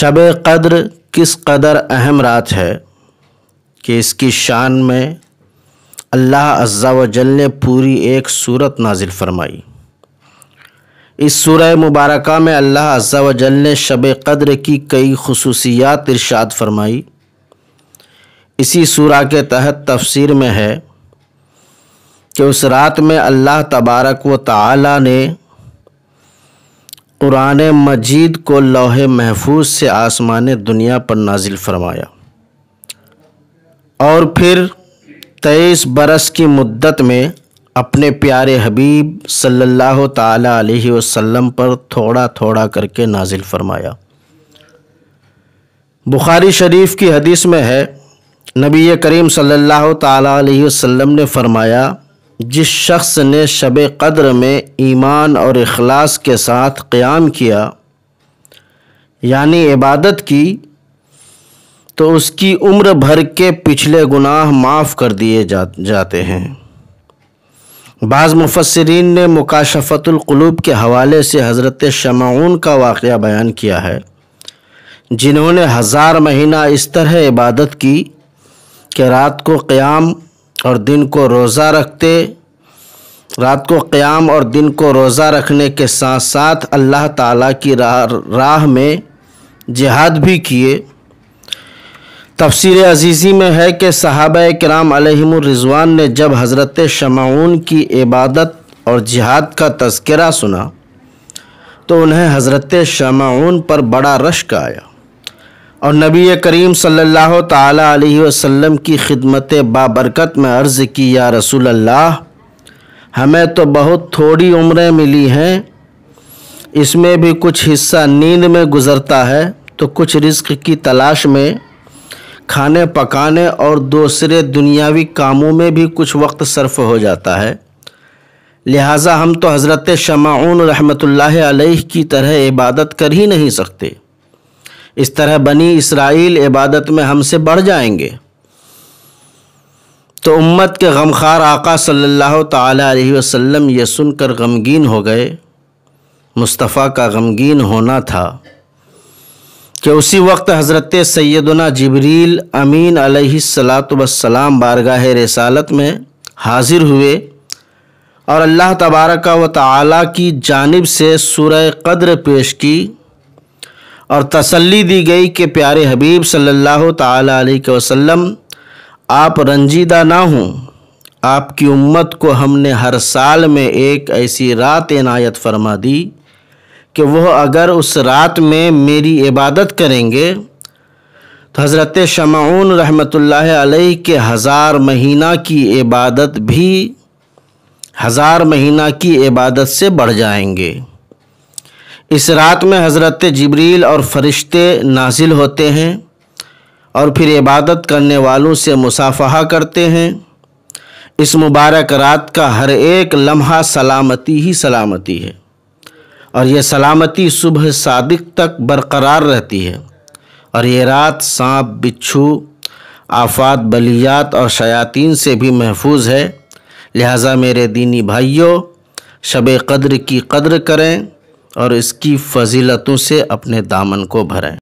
शब कद्र किस कदर अहम रात है कि इसकी शान में अल्लाह अज्जा वजल ने पूरी एक सूरत नाजिल फरमाई इस सूर मुबारक में अल्लाह अज्जा वजल ने शब कद्र की कई खसूसियात इरशाद फरमाई इसी सूरा के तहत तफसीर में है कि उस रात में अल्लाह तबारक व ताला ने कुरान मजीद को लोहे महफूज से आसमान दुनिया पर नाजिल फरमाया और फिर तेईस बरस की मुद्दत में अपने प्यारे हबीब सल्लल्लाहु ताला अलैहि वसल्लम पर थोड़ा थोड़ा करके नाजिल फरमाया बुखारी शरीफ की हदीस में है नबी करीम सल्लल्लाहु ताला अलैहि वसल्लम ने फरमाया जिस शख्स ने शब क़द्र में ईमान और अखलास के साथ क़्याम किया यानी इबादत की तो उसकी उम्र भर के पिछले गुनाह माफ़ कर दिए जा, जाते हैं बाज़ मुफसरीन ने मुकाशफ़तुल्क़लूब के हवाले से हज़रत शमाउन का वाक़ बयान किया है जिन्होंने हज़ार महीना इस तरह इबादत की कि रात को क़्याम और दिन को रोज़ा रखते रात को क़्याम और दिन को रोज़ा रखने के साथ साथ अल्लाह ताला की राह राह में जिहाद भी किए तफसर अजीज़ी में है कि सहाब कराम रिजवान ने जब हज़रत शमाउन की इबादत और जिहाद का तस्करा सुना तो उन्हें हज़रत शमाउन पर बड़ा रश्क आया और नबी करीम सल्लल्लाहु अलैहि वसल्लम की खिदमत बाबरकत में अर्ज़ की या रसूल अल्लाह हमें तो बहुत थोड़ी उम्रें मिली हैं इसमें भी कुछ हिस्सा नींद में गुज़रता है तो कुछ रिस्क की तलाश में खाने पकाने और दूसरे दुनियावी कामों में भी कुछ वक्त सर्फ हो जाता है लिहाजा हम तो हज़रत शमाउन रहमतुल्लाह अलैह की तरह इबादत कर ही नहीं सकते इस तरह बनी इसराइल इबादत में हमसे बढ़ जाएंगे तो उम्मत के गमखार आका सल्लल्लाहु अलैहि वसल्लम ये सुनकर गमगीन हो गए मुस्तफ़ा का गमगीन होना था कि उसी वक्त हज़रत सैदना जबरील अमीन सलाम बारगाह रसालत में हाज़िर हुए और अल्लाह तबारक व ताली की जानब से सूरह कद्र पेश की और तसल्ली दी गई कि प्यारे हबीब सल्लल्लाहु अलैहि वसल्लम आप रंजीदा ना हों आपकी उम्मत को हमने हर साल में एक ऐसी रात इनायत फरमा दी कि वह अगर उस रात में मेरी इबादत करेंगे तो हज़रत शमाउन रहमतुल्लाह अलैह के हज़ार महीना की इबादत भी हज़ार महीना की इबादत से बढ़ जाएंगे इस रात में हज़रत जबरील और फरिश्ते नाजिल होते हैं और फिर इबादत करने वालों से मुसाफहा करते हैं इस मुबारक रात का हर एक लम्हा सलामती ही सलामती है और यह सलामती सुबह सादिक तक बरकरार रहती है और ये रात सांप बिच्छू आफात बलियात और शयातीन से भी महफूज है लिहाजा मेरे दीनी भाइयों शब कद्र की कद्र करें और इसकी फजीलतों से अपने दामन को भरें